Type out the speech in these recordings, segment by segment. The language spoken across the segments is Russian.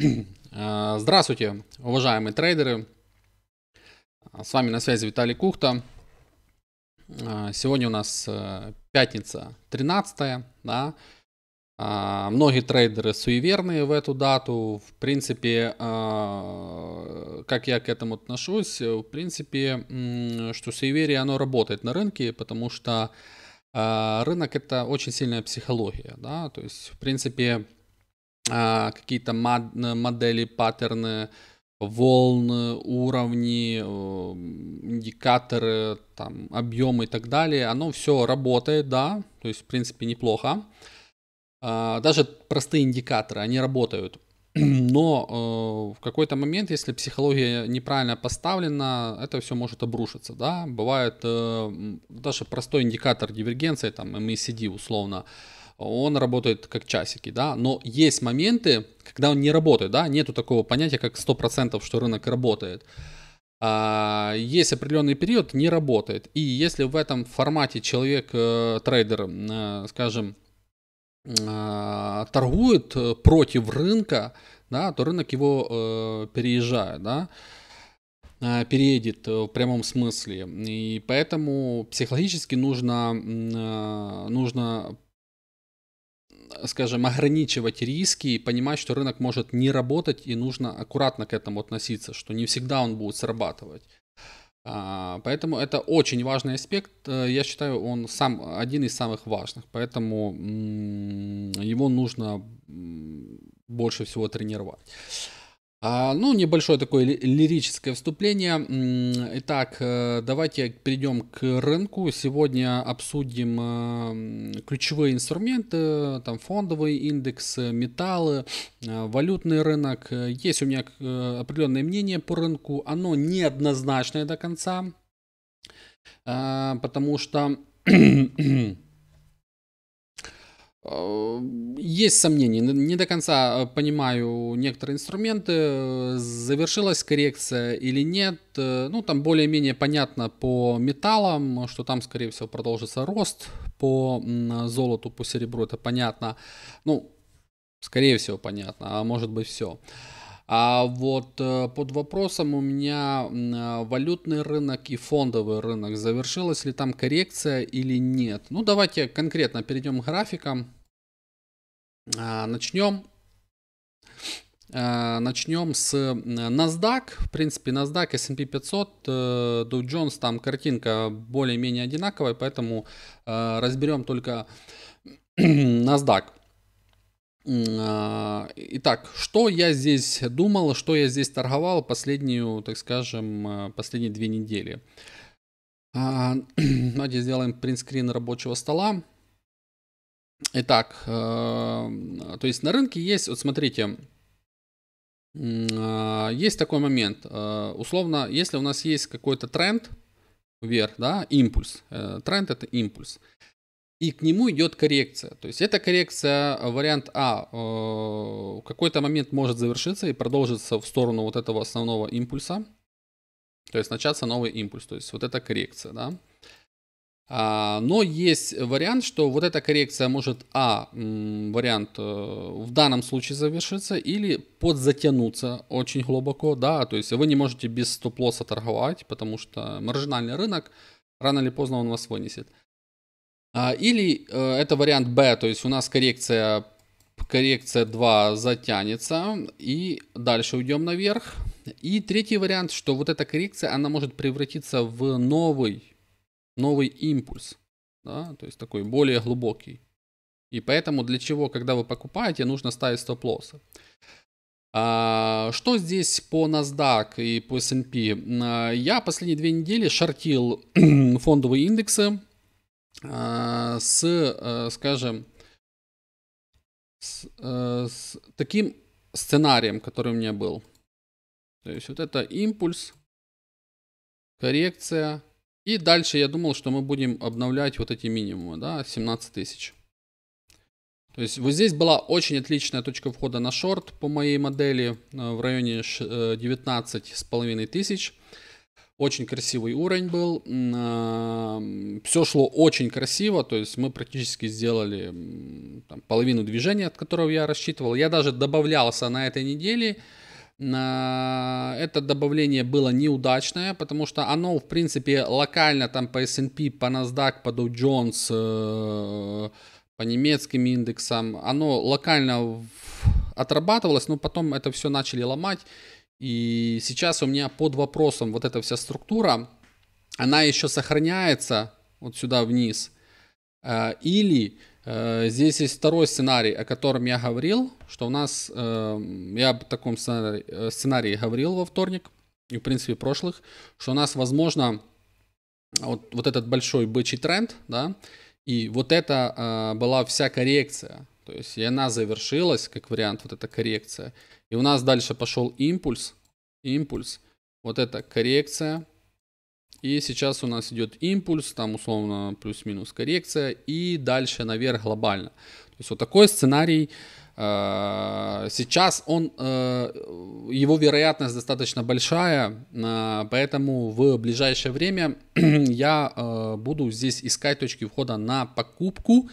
Э, здравствуйте, уважаемые трейдеры. С вами на связи Виталий Кухта. Э, сегодня у нас э, пятница 13 да. Многие трейдеры суеверные в эту дату. В принципе, как я к этому отношусь, в принципе, что суеверие, оно работает на рынке, потому что рынок это очень сильная психология. Да? То есть, в принципе, а, какие-то модели, паттерны, волны, уровни, э, индикаторы, там, объемы и так далее. Оно все работает, да, то есть, в принципе, неплохо. А, даже простые индикаторы, они работают. Но э, в какой-то момент, если психология неправильно поставлена, это все может обрушиться. Да? Бывает э, даже простой индикатор дивергенции, там MACD e условно, э, он работает как часики, да, но есть моменты, когда он не работает, да, нету такого понятия, как 100%, что рынок работает. А, есть определенный период, не работает. И если в этом формате человек, э, трейдер, э, скажем, а, э, торгует против рынка, да, то рынок его э, переезжает, да, э, переедет э, в прямом смысле. И поэтому психологически нужно, э, нужно скажем, ограничивать риски и понимать, что рынок может не работать и нужно аккуратно к этому относиться, что не всегда он будет срабатывать. А, поэтому это очень важный аспект, э, я считаю, он сам один из самых важных, поэтому его нужно больше всего тренировать. А, ну, небольшое такое лирическое вступление. Итак, э, давайте перейдем к рынку. Сегодня обсудим э, ключевые инструменты, там фондовый индекс, металлы, э, валютный рынок. Есть у меня определенное мнение по рынку. Оно неоднозначное до конца, потому что Э, есть сомнения, не до конца э, понимаю некоторые инструменты, завершилась коррекция или нет. Э, ну, там более-менее понятно по металлам, что там, скорее всего, продолжится рост по золоту, по серебру, это понятно. Ну, скорее всего, понятно, а может быть все. А вот э, под вопросом у меня э, валютный рынок и фондовый рынок. Завершилась ли там коррекция или нет? Ну, давайте конкретно перейдем к графикам. А, начнем. Э, начнем с NASDAQ. В принципе, NASDAQ, S&P 500, Dow Jones, там картинка более-менее одинаковая, поэтому разберем только NASDAQ. Э, итак, что я здесь думал, что я здесь торговал последнюю, так скажем, э, последние две недели. А, давайте сделаем принтскрин рабочего стола. Итак, э, то есть на рынке есть, вот смотрите, есть такой момент. Условно, если у нас есть какой-то тренд вверх, да, импульс. Тренд это импульс и к нему идет коррекция. То есть эта коррекция, э, вариант А, э, в какой-то момент может завершиться и продолжиться в сторону вот этого основного импульса. То есть начаться новый импульс, то есть вот эта коррекция, да. А, но есть вариант, что вот эта коррекция может, а, вариант э, в данном случае завершиться или подзатянуться очень глубоко, да, то есть вы не можете без стоп-лосса торговать, потому что маржинальный рынок рано или поздно он вас вынесет. А, или э, это вариант Б, то есть у нас коррекция, коррекция 2 затянется и дальше уйдем наверх. И третий вариант, что вот эта коррекция, она может превратиться в новый, новый импульс, да? то есть такой более глубокий. И поэтому для чего, когда вы покупаете, нужно ставить стоп-лоссы. А, что здесь по NASDAQ и по S&P? А, я последние две недели шортил фондовые индексы, а, с, э, скажем, с, э, с таким сценарием, который у меня был. То есть вот это импульс, коррекция. И дальше я думал, что мы будем обновлять вот эти минимумы, да, 17 тысяч. То есть вот здесь была очень отличная точка входа на шорт по моей модели э, в районе 19 с половиной тысяч. Очень красивый уровень был. А, все шло очень красиво. То есть мы практически сделали там, половину движения, от которого я рассчитывал. Я даже добавлялся на этой неделе. А, это добавление было неудачное, потому что оно, в принципе, локально там по S&P, по NASDAQ, по Dow Jones, э, по немецким индексам, оно локально отрабатывалось, но потом это все начали ломать. И сейчас у меня под вопросом вот эта вся структура, она еще сохраняется вот сюда вниз. Э, или э, здесь есть второй сценарий, о котором я говорил, что у нас, э, я об таком сценарии, сценарии говорил во вторник, и в принципе прошлых, что у нас возможно вот, вот этот большой бычий тренд, да, и вот это была вся коррекция, то есть и она завершилась, как вариант, вот эта коррекция, и у нас дальше пошел импульс. Импульс. Вот это коррекция. И сейчас у нас идет импульс, там условно плюс-минус коррекция. И дальше наверх глобально. То есть вот такой сценарий Э, сейчас он, э, его вероятность достаточно большая, э, поэтому в ближайшее время я буду здесь искать точки входа на покупку,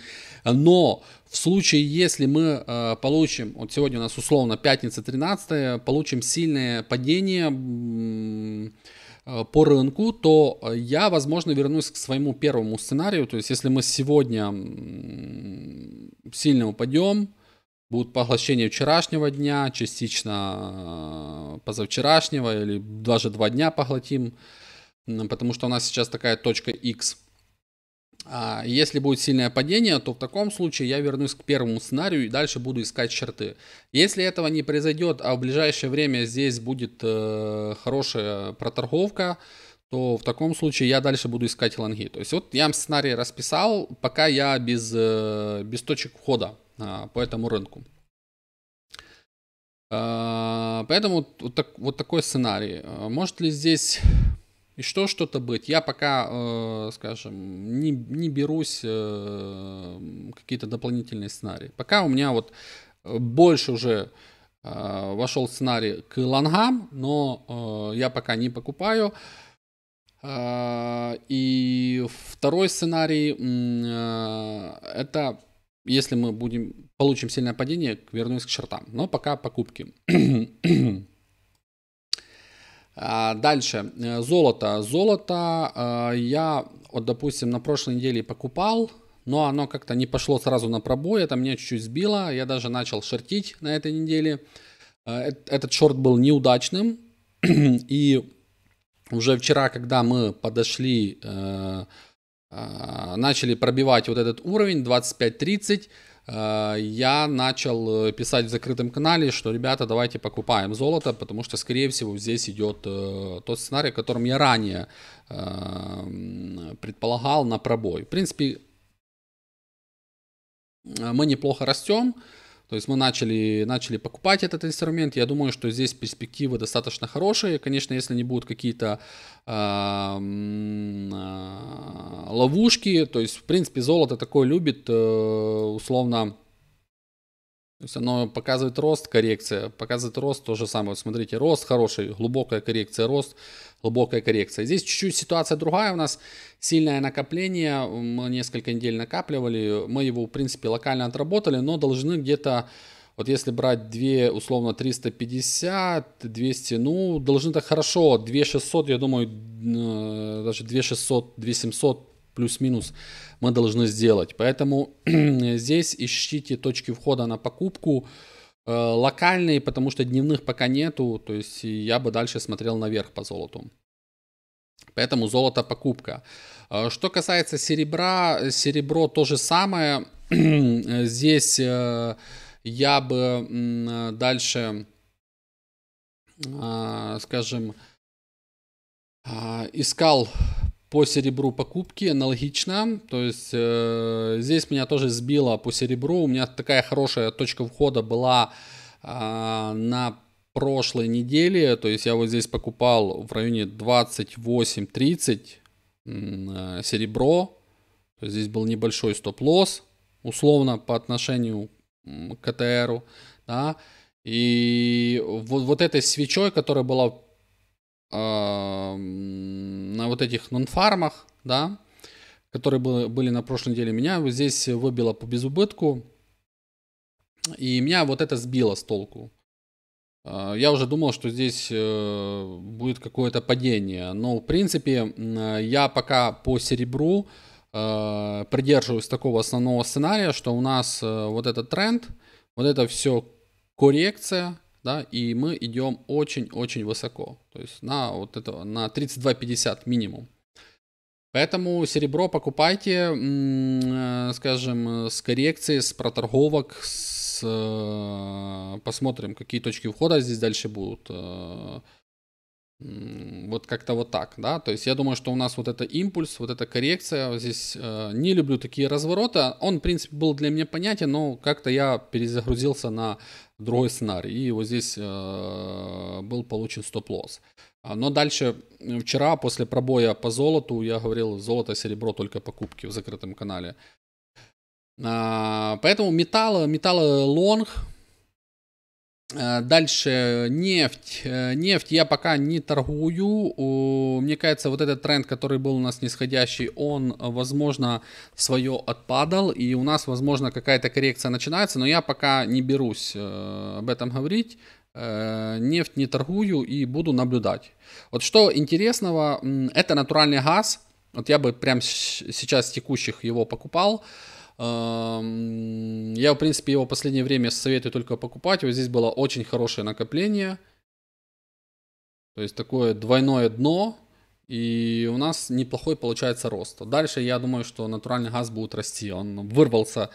но в случае, если мы получим, вот сегодня у нас условно пятница 13, получим сильное падение, по рынку, то я, возможно, вернусь к своему первому сценарию. То есть, если мы сегодня сильно упадем, будут поглощения вчерашнего дня, частично э, позавчерашнего или даже два дня поглотим, потому что у нас сейчас такая точка X. А, если будет сильное падение, то в таком случае я вернусь к первому сценарию и дальше буду искать черты. Если этого не произойдет, а в ближайшее время здесь будет э, хорошая проторговка, то в таком случае я дальше буду искать лонги. То есть вот я вам сценарий расписал, пока я без, э, без точек входа а, по этому рынку. А, поэтому вот, так, вот такой сценарий. А, может ли здесь еще что-то быть? Я пока, э, скажем, не, не берусь э, какие-то дополнительные сценарии. Пока у меня вот э, больше уже вошел сценарий к лонгам, но я пока не покупаю. И второй сценарий это если мы будем, получим сильное падение, вернусь к чертам. Но пока покупки. А, дальше, э, золото. Золото э, я, вот, допустим, на прошлой неделе покупал, но оно как-то не пошло сразу на пробой, это меня чуть-чуть сбило, я даже начал шортить на этой неделе. Э, этот шорт был неудачным, и уже вчера, когда мы подошли а, начали пробивать вот этот уровень 25-30, а, я начал э, писать в закрытом канале, что, ребята, давайте покупаем золото, потому что, скорее всего, здесь идет э, тот сценарий, о котором я ранее э, предполагал на пробой. В принципе, мы неплохо растем, то есть мы начали, начали покупать этот инструмент. Я думаю, что здесь перспективы достаточно хорошие. Конечно, если не будут какие-то эм, э, ловушки, то есть, в принципе, золото такое любит, э, условно, то есть оно показывает рост, коррекция, показывает рост, то же самое. смотрите, рост хороший, глубокая коррекция, рост, глубокая коррекция. Здесь чуть-чуть ситуация другая у нас. Сильное накопление, мы несколько недель накапливали, мы его, в принципе, локально отработали, но должны где-то, вот если брать 2, условно, 350, 200, ну, должны так хорошо, 2600, я думаю, э, даже 2600, 2700, плюс-минус мы должны сделать. Поэтому здесь ищите точки входа на покупку э, локальные, потому что дневных пока нету, то есть я бы дальше смотрел наверх по золоту. Поэтому золото покупка. Э, что касается серебра, серебро то же самое. Здесь э, я бы э, дальше, скажем, э, искал по серебру покупки аналогично. То есть э, здесь меня тоже сбило по серебру. У меня такая хорошая точка входа была э, на прошлой неделе. То есть я вот здесь покупал в районе 28-30 э, серебро. То есть здесь был небольшой стоп-лосс, условно, по отношению к КТРу. Да? И вот, вот этой свечой, которая была э, на вот этих нонфармах, да, которые были, на прошлой неделе, меня здесь выбило по безубытку. И меня вот это сбило с толку. Э, я уже думал, что здесь э, будет какое-то падение. Но, в принципе, я пока по серебру э, придерживаюсь такого основного сценария, что у нас вот этот тренд, вот это все коррекция, да, и мы идем очень-очень высоко, то есть на вот это, на 32,50 минимум. Поэтому серебро покупайте, э, скажем, с коррекции, с проторговок, с, э, посмотрим, какие точки входа здесь дальше будут. Э, вот как-то вот так, да. То есть я думаю, что у нас вот это импульс, вот эта коррекция. здесь э, не люблю такие развороты. Он, в принципе, был для меня понятен, но как-то я перезагрузился на другой сценарий. И вот здесь э, был получен стоп-лосс. А, но дальше, вчера после пробоя по золоту, я говорил, золото, серебро, только покупки в закрытом канале. А, поэтому металл, металл лонг, Э, дальше э, нефть. Э, нефть я пока не торгую. Мне кажется, вот этот тренд, который был у нас нисходящий, он, возможно, свое отпадал. И у нас, возможно, какая-то коррекция начинается, но я пока не берусь об этом говорить. Нефть не торгую и буду наблюдать. Вот что интересного, это натуральный газ. Вот я бы прямо сейчас текущих его покупал. Я, в принципе, его в последнее время советую только покупать. Вот здесь было очень хорошее накопление. То есть такое двойное дно. И у нас неплохой получается рост. Дальше я думаю, что натуральный газ будет расти. Он вырвался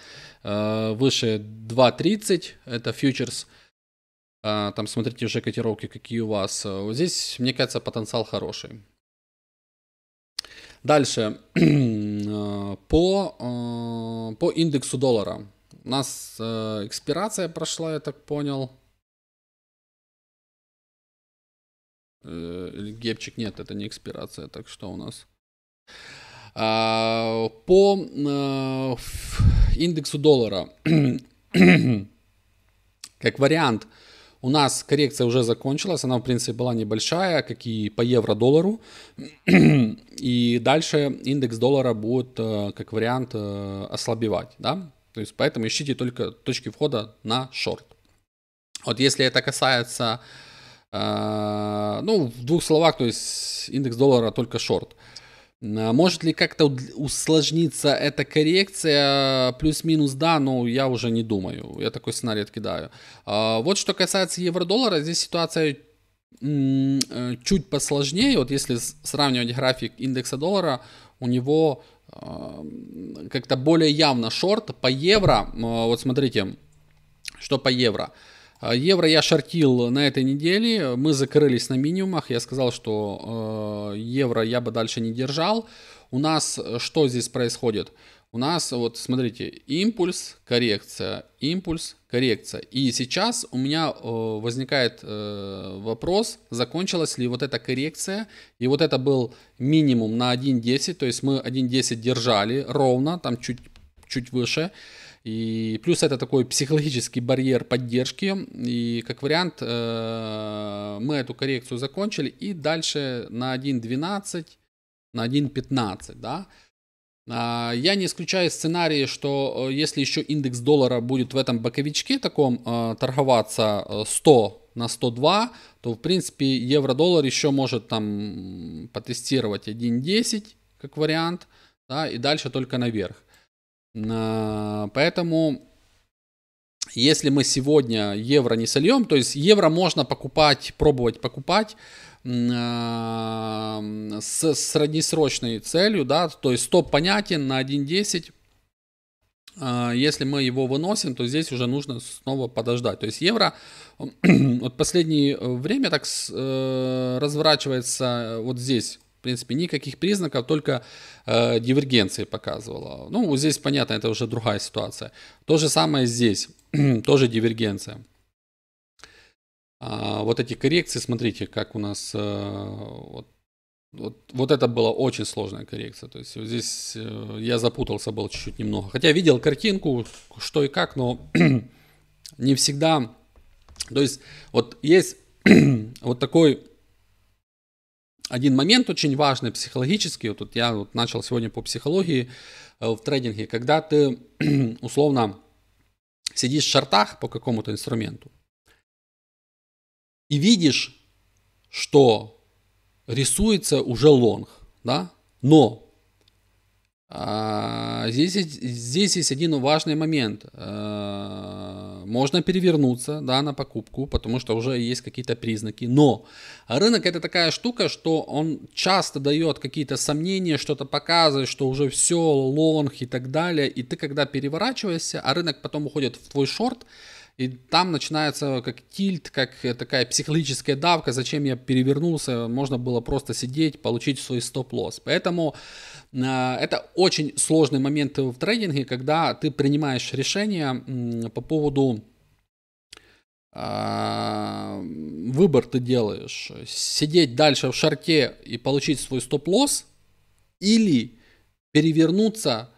э, выше 2.30. Это фьючерс. А, там смотрите уже котировки, какие у вас. Здесь, мне кажется, потенциал хороший. Дальше. Э, по, э, по индексу доллара. У нас э, экспирация прошла, я так понял. Гепчик нет, это не экспирация, так что у нас. А, по индексу доллара, как вариант, у нас коррекция уже закончилась, она, в принципе, была небольшая, как и по евро-доллару. И дальше индекс доллара будет, э, как вариант, э, ослабевать, да? То есть, поэтому ищите только точки входа на шорт. Вот если это касается, э, ну, в двух словах, то есть индекс доллара только шорт – а, может ли как-то усложниться эта коррекция? Плюс-минус да, но я уже не думаю. Я такой сценарий откидаю. А, вот что касается евро-доллара, здесь ситуация э, чуть посложнее. Вот если сравнивать график индекса доллара, у него а, как-то более явно шорт по евро. Вот смотрите, что по евро. А, евро я шортил на этой неделе, мы закрылись на минимумах, я сказал, что э, евро я бы дальше не держал. У нас э, что здесь происходит? У нас, вот смотрите, импульс, коррекция, импульс, коррекция. И сейчас у меня э, возникает э, вопрос, закончилась ли вот эта коррекция. И вот это был минимум на 1.10, то есть мы 1.10 держали ровно, там чуть, чуть выше. И плюс это такой психологический барьер поддержки. И как вариант э, мы эту коррекцию закончили. И дальше на 1.12, на 1.15, да. А, я не исключаю сценарии, что э, если еще индекс доллара будет в этом боковичке таком э, торговаться 100 на 102, то в принципе евро-доллар еще может там потестировать 1.10 как вариант, да, и дальше только наверх. Э, поэтому, если мы сегодня евро не сольем, то есть евро можно покупать, пробовать покупать э, с среднесрочной целью, да, то есть стоп понятен на 1.10, э, если мы его выносим, то здесь уже нужно снова подождать. То есть евро вот последнее время так разворачивается вот здесь в принципе, никаких признаков, только э, дивергенции показывала. Ну, здесь понятно, это уже другая ситуация. То же самое здесь, тоже дивергенция. А, вот эти коррекции, смотрите, как у нас... Э, вот, вот, вот это была очень сложная коррекция. То есть вот здесь э, я запутался был чуть-чуть немного. Хотя видел картинку, что и как, но не всегда... То есть вот есть вот такой один момент очень важный психологический, вот тут я вот начал сегодня по психологии э, в трейдинге, когда ты условно сидишь в шартах по какому-то инструменту и видишь, что рисуется уже лонг, да, но а, здесь, здесь есть один важный момент. А, можно перевернуться да, на покупку, потому что уже есть какие-то признаки. Но рынок это такая штука, что он часто дает какие-то сомнения, что-то показывает, что уже все, лонг и так далее. И ты когда переворачиваешься, а рынок потом уходит в твой шорт, и там начинается как тильт, как э, такая психологическая давка, зачем я перевернулся, можно было просто сидеть, получить свой стоп-лосс. Поэтому Э, это очень сложный момент в трейдинге, когда ты принимаешь решение по поводу э, выбор ты делаешь. Сидеть дальше в шарте и получить свой стоп-лосс или перевернуться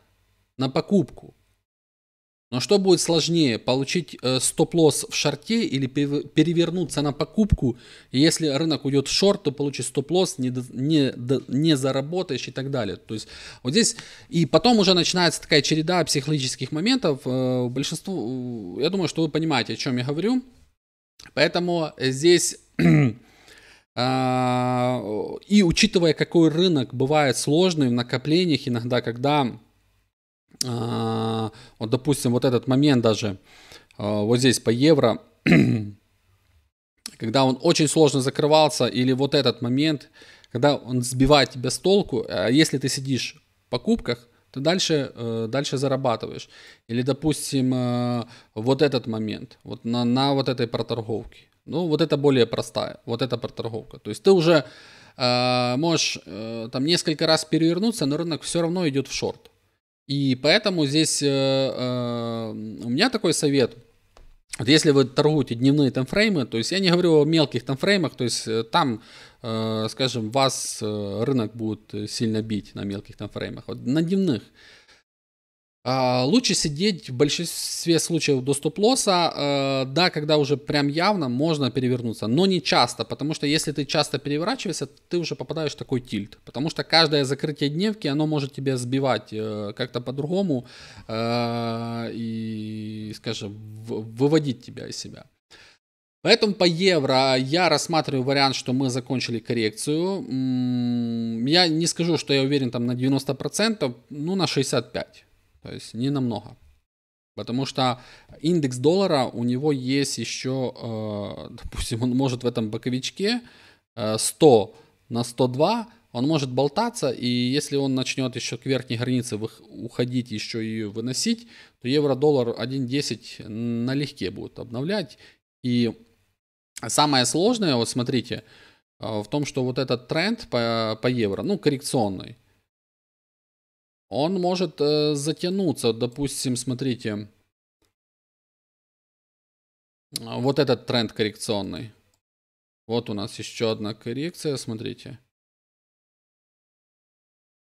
на покупку. Но что будет сложнее, получить э, стоп-лосс в шорте или перевернуться на покупку? И если рынок уйдет в шорт, то получишь стоп-лосс, не, не, не заработаешь и так далее. То есть вот здесь и потом уже начинается такая череда психологических моментов. Э, большинство, э, я думаю, что вы понимаете, о чем я говорю. Поэтому здесь и учитывая, какой рынок бывает сложный в накоплениях, иногда, когда а, вот, допустим, вот этот момент даже а, вот здесь по евро, когда он очень сложно закрывался, или вот этот момент, когда он сбивает тебя с толку, а если ты сидишь в покупках, ты дальше, э, дальше зарабатываешь. Или, допустим, э, вот этот момент, вот на, на вот этой проторговке. Ну, вот это более простая, вот эта проторговка. То есть ты уже э, можешь там несколько раз перевернуться, но рынок все равно идет в шорт. И поэтому здесь э, э, у меня такой совет. Вот если вы торгуете дневные таймфреймы, то есть я не говорю о мелких таймфреймах, то есть э, там, э, скажем, вас э, рынок будет э, сильно бить на мелких таймфреймах, вот на дневных. А, лучше сидеть в большинстве случаев до стоп-лосса, э, да, когда уже прям явно можно перевернуться, но не часто, потому что если ты часто переворачиваешься, ты уже попадаешь в такой тильт, потому что каждое закрытие дневки, оно может тебя сбивать э, как-то по-другому э, и, скажем, выводить тебя из себя. Поэтому по евро я рассматриваю вариант, что мы закончили коррекцию. Я не скажу, что я уверен там на 90%, ну на 65%. То есть не намного. Потому что индекс доллара у него есть еще, э, допустим, он может в этом боковичке 100 э, на 102, он может болтаться, и если он начнет еще к верхней границе уходить, еще ее выносить, то евро-доллар 1.10 налегке будет обновлять. И самое сложное, вот смотрите, э, в том, что вот этот тренд по, по евро, ну, коррекционный, он может э, затянуться. Допустим, смотрите, вот этот тренд коррекционный. Вот у нас еще одна коррекция, смотрите.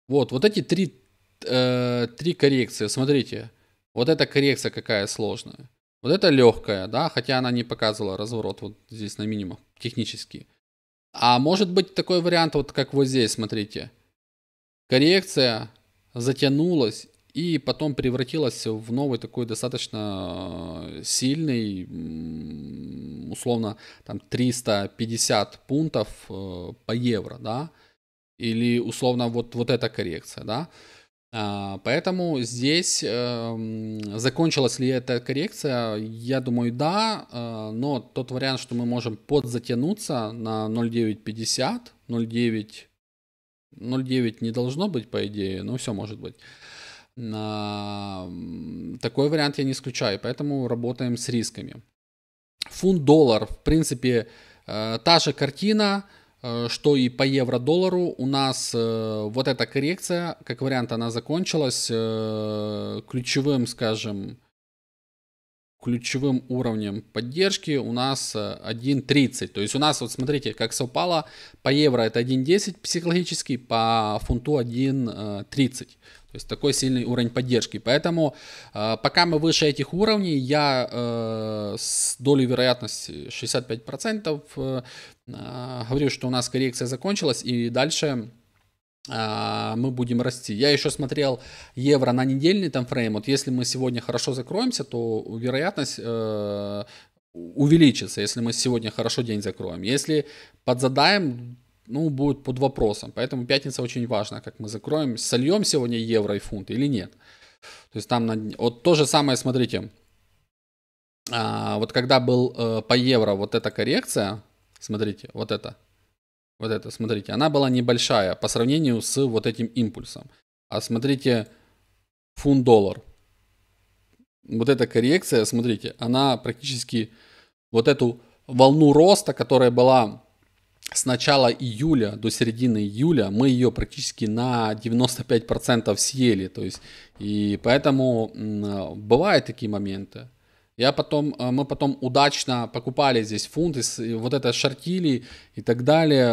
Вот, вот эти три, э, три коррекции, смотрите. Вот эта коррекция какая сложная. Вот это легкая, да, хотя она не показывала разворот вот здесь на минимум, технически. А может быть такой вариант, вот как вот здесь, смотрите. Коррекция, затянулось и потом превратилось в новый такой достаточно э, сильный, условно, там 350 пунктов э, по евро, да, или условно вот, вот эта коррекция, да. А, поэтому здесь э, закончилась ли эта коррекция, я думаю, да, но тот вариант, что мы можем подзатянуться на 0,950, 0,9 0,9 не должно быть, по идее, но все может быть. А, такой вариант я не исключаю, поэтому работаем с рисками. Фунт-доллар, в принципе, э, та же картина, э, что и по евро-доллару. У нас э, вот эта коррекция, как вариант, она закончилась ключевым, скажем, ключевым уровнем поддержки у нас 1.30. Э, То есть у нас, вот смотрите, как совпало, по евро это 1.10 психологически, по фунту 1.30. То есть такой сильный уровень поддержки. Поэтому э, пока мы выше этих уровней, я э, с долей вероятности 65% э, э, говорю, что у нас коррекция закончилась и дальше а, мы будем расти. Я еще смотрел евро на недельный там фрейм. Вот если мы сегодня хорошо закроемся, то вероятность э, увеличится, если мы сегодня хорошо день закроем. Если подзадаем, ну, будет под вопросом. Поэтому пятница очень важна, как мы закроем, сольем сегодня евро и фунт или нет. То есть там, на... вот то же самое, смотрите, а, вот когда был э, по евро вот эта коррекция, смотрите, вот это – вот это, смотрите, она была небольшая по сравнению с вот этим импульсом. А смотрите, фунт-доллар. Вот эта коррекция, смотрите, она практически вот эту волну роста, которая была с начала июля до середины июля, мы ее практически на 95% съели. То есть, и поэтому бывают такие моменты. Я потом, э, мы потом удачно покупали здесь фунт, и вот это шортили и так далее,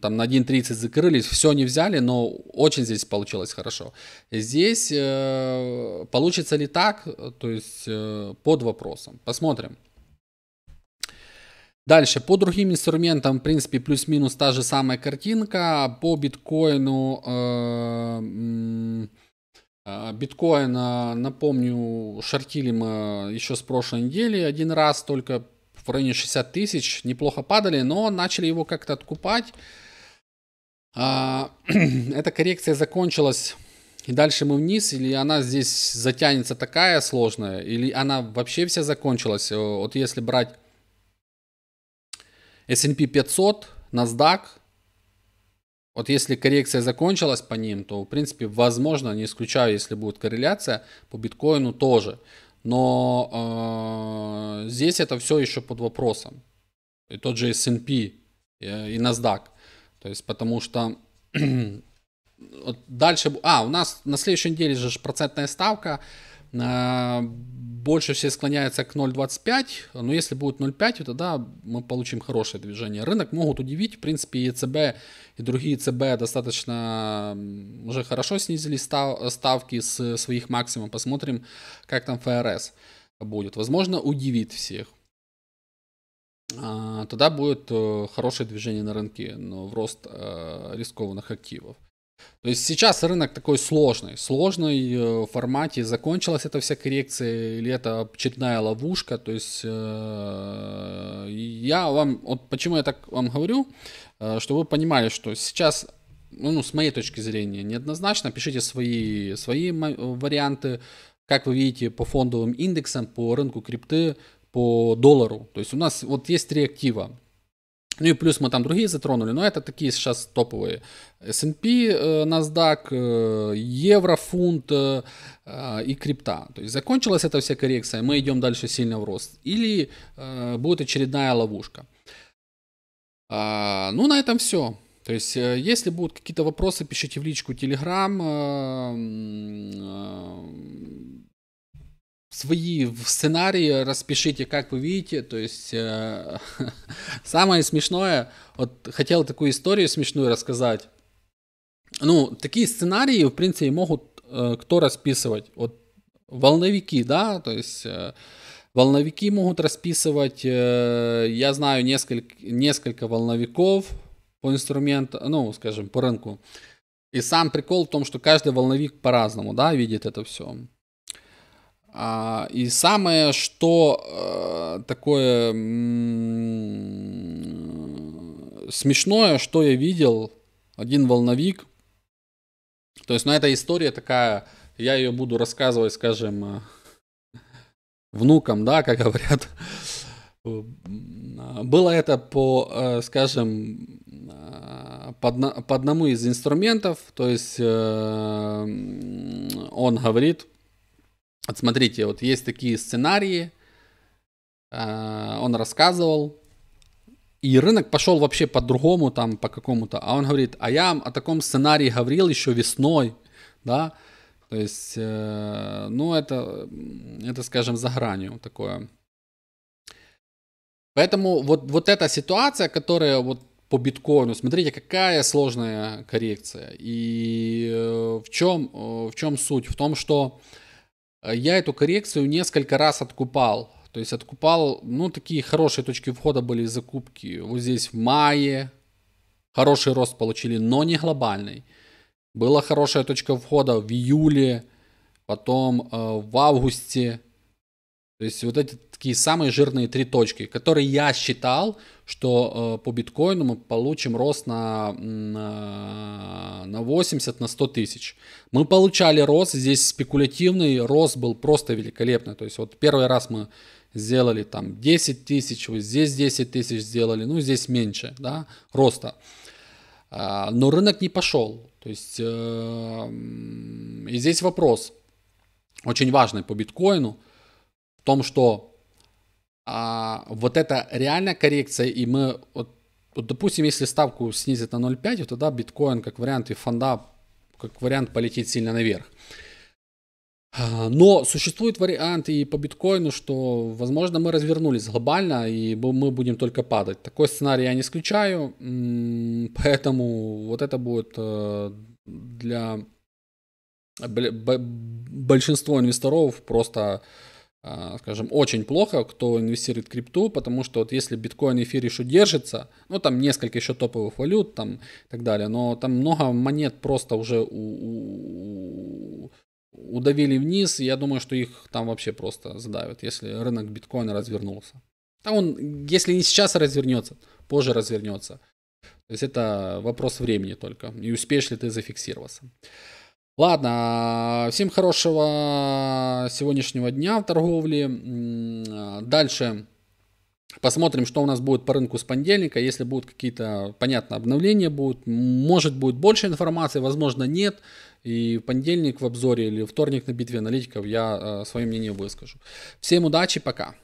там на 1.30 закрылись, все не взяли, но очень здесь получилось хорошо. Здесь э, получится ли так, то есть э, под вопросом. Посмотрим. Дальше, по другим инструментам, в принципе, плюс-минус та же самая картинка. По биткоину... Э, а, биткоина, напомню, шортили мы еще с прошлой недели один раз, только в районе 60 тысяч, неплохо падали, но начали его как-то откупать. А, эта коррекция закончилась, и дальше мы вниз, или она здесь затянется такая сложная, или она вообще вся закончилась. Э, вот если брать S&P 500, NASDAQ, вот если коррекция закончилась по ним, то, в принципе, возможно, не исключаю, если будет корреляция, по биткоину тоже. Но э, здесь это все еще под вопросом. И тот же S&P э, и NASDAQ. То есть, потому что дальше... А, у нас на следующей неделе же процентная ставка. А, больше все склоняется к 0,25, но если будет 0,5, тогда мы получим хорошее движение. Рынок могут удивить, в принципе, и ЦБ, и другие ЦБ достаточно уже хорошо снизили став, ставки с своих максимумов. Посмотрим, как там ФРС будет. Возможно, удивит всех. А, тогда будет э, хорошее движение на рынке но в рост э, рискованных активов. То есть сейчас рынок такой сложный, сложный э, в формате, закончилась эта вся коррекция или это очередная ловушка. То есть э, я вам, вот почему я так вам говорю, э, чтобы вы понимали, что сейчас, ну, ну, с моей точки зрения, неоднозначно, пишите свои, свои варианты, как вы видите, по фондовым индексам, по рынку крипты, по доллару. То есть у нас вот есть три актива. Ну и плюс мы там другие затронули, но ну, это такие сейчас топовые. S&P, NASDAQ, евро, фунт и крипта. То есть закончилась эта вся коррекция, мы идем дальше сильно в рост. Или будет очередная ловушка. А, ну на этом все. То есть, если будут какие-то вопросы, пишите в личку Telegram свои сценарии, распишите, как вы видите. То есть э, самое смешное, вот хотел такую историю смешную рассказать. Ну, такие сценарии, в принципе, могут э, кто расписывать? Вот волновики, да, то есть э, волновики могут расписывать. Э, я знаю несколько, несколько волновиков по инструменту, ну, скажем, по рынку. И сам прикол в том, что каждый волновик по-разному, да, видит это все. А, и самое, что э, такое смешное, что я видел, один волновик. То есть, ну, эта история такая, я ее буду рассказывать, скажем, э, внукам, да, как говорят. Э, было это по, скажем, по одному из инструментов, то есть он говорит, вот смотрите, вот есть такие сценарии, а, он рассказывал, и рынок пошел вообще по-другому там, по какому-то, а он говорит, а я о таком сценарии говорил еще весной, да, то есть, э, ну, это, это, скажем, за гранью такое. Поэтому вот, вот эта ситуация, которая вот по биткоину, смотрите, какая сложная коррекция. И э, в чем, э, в чем суть? В том, что Э, я эту коррекцию несколько раз откупал. То есть откупал, ну, такие хорошие точки входа были закупки. Вот здесь в мае хороший рост получили, но не глобальный. Была хорошая точка входа в июле, потом э, в августе. То есть вот эти такие самые жирные три точки, которые я считал, что э, по биткоину мы получим рост на, на, на 80, на 100 тысяч. Мы получали рост, здесь спекулятивный рост был просто великолепный. То есть вот первый раз мы сделали там 10 тысяч, вот здесь 10 тысяч сделали, ну здесь меньше да, роста. Э, но рынок не пошел. То есть э, и здесь вопрос, очень важный по биткоину – том, что а, вот это реальная коррекция, и мы, вот, вот допустим, если ставку снизят на 0,5, то тогда биткоин как вариант и фонда как вариант полетит сильно наверх. А, но существует вариант и по биткоину, что, возможно, мы развернулись глобально, и мы будем только падать. Такой сценарий я не исключаю, поэтому вот это будет э, для большинства инвесторов просто а, скажем, очень плохо, кто инвестирует в крипту, потому что вот если биткоин и эфир еще держится, ну там несколько еще топовых валют там и так далее, но там много монет просто уже у, у, удавили вниз, и я думаю, что их там вообще просто задавят, если рынок биткоина развернулся. А он, если не сейчас развернется, позже развернется. То есть это вопрос времени только, и успеешь ли ты зафиксироваться. Ладно, всем хорошего сегодняшнего дня в торговле. Дальше посмотрим, что у нас будет по рынку с понедельника. Если будут какие-то, понятно, обновления будут, может будет больше информации, возможно нет. И в понедельник в обзоре или вторник на битве аналитиков я э, свое мнение выскажу. Всем удачи, пока.